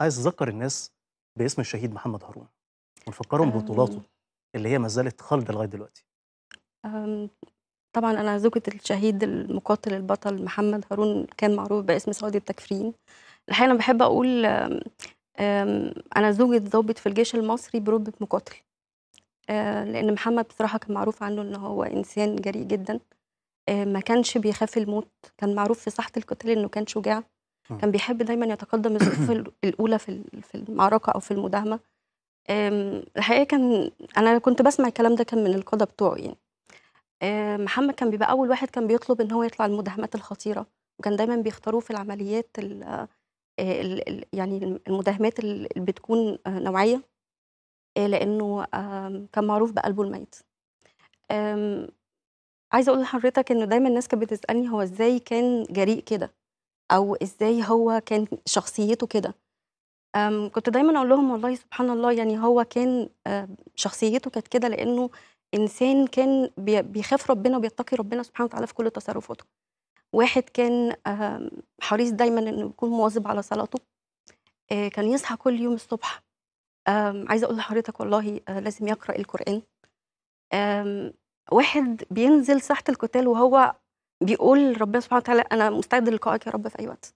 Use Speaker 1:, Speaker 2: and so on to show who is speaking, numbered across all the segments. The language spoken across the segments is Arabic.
Speaker 1: عايز اذكر الناس باسم الشهيد محمد هارون ونفكرهم ببطولاته اللي هي ما زالت خالده لغايه دلوقتي آمم، طبعا انا زوجة الشهيد المقاتل البطل محمد هارون كان معروف باسم سعودي التكفين الحقيقه انا بحب اقول آمم، انا زوجة ضابط في الجيش المصري برتبه مقاتل آه، لان محمد بصراحه كان معروف عنه ان هو انسان جريء جدا آه، ما كانش بيخاف الموت كان معروف في ساحه القتال انه كان شجاع آه. كان بيحب دايما يتقدم الصفوف الاولى في في المعركه او في المداهمه الحقيقه كان انا كنت بسمع الكلام ده كان من القاده بتوعه يعني محمد كان بيبقى اول واحد كان بيطلب ان هو يطلع المداهمات الخطيره وكان دايما بيختاروه في العمليات ال آه، ال يعني المداهمات اللي بتكون آه، نوعيه لانه كان معروف بقلبه الميت عايزه اقول لحضرتك انه دايما الناس كانت بتسالني هو ازاي كان جريء كده او ازاي هو كان شخصيته كده كنت دايما اقول لهم والله سبحان الله يعني هو كان آه، شخصيته كانت كده لانه انسان كان بيخاف ربنا وبيتقي ربنا سبحانه وتعالى في كل تصرفاته واحد كان آه، حريص دايما انه يكون مواظب على صلاته آه، كان يصحى كل يوم الصبح عايزه اقول لحضرتك والله لازم يقرا القران واحد بينزل ساحه القتال وهو بيقول ربنا سبحانه وتعالى انا مستعد للقائك يا رب في اي وقت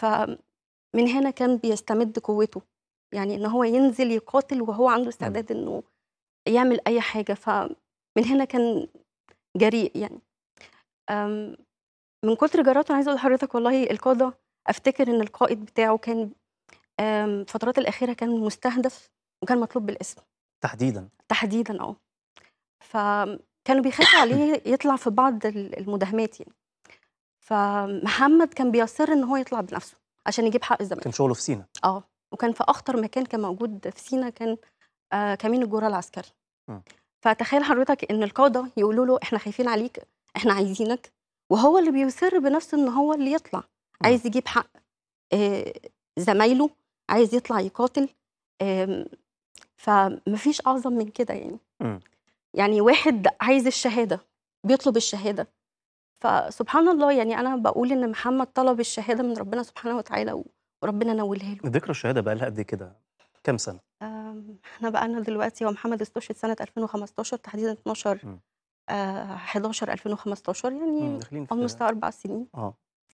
Speaker 1: فمن هنا كان بيستمد قوته يعني ان هو ينزل يقاتل وهو عنده استعداد انه يعمل اي حاجه فمن هنا كان جريء يعني من كتر جراته انا عايزه اقول لحضرتك والله القاده افتكر ان القائد بتاعه كان الفترات الاخيره كان مستهدف وكان مطلوب بالاسم تحديدا تحديدا اه ف كانوا بيخافوا عليه يطلع في بعض المداهمات يعني فمحمد كان بيصر ان هو يطلع بنفسه عشان يجيب حق الزمالك كان شغله في سينا اه وكان في اخطر مكان كان موجود في سينا كان آه كمين الجوره العسكري فتخيل حضرتك ان القاده يقولوا له احنا خايفين عليك احنا عايزينك وهو اللي بيصر بنفسه ان هو اللي يطلع م. عايز يجيب حق آه زمايله عايز يطلع يقاتل آه فمفيش اعظم من كده يعني م. يعني واحد عايز الشهاده بيطلب الشهاده فسبحان الله يعني انا بقول ان محمد طلب الشهاده من ربنا سبحانه وتعالى وربنا نولها له ذكرى الشهاده بقى لها قد كده كام سنه احنا بقى لنا دلوقتي هو محمد استشهد سنه 2015 تحديدا 12 آه 11 2015 يعني داخلين في اربع سنين اه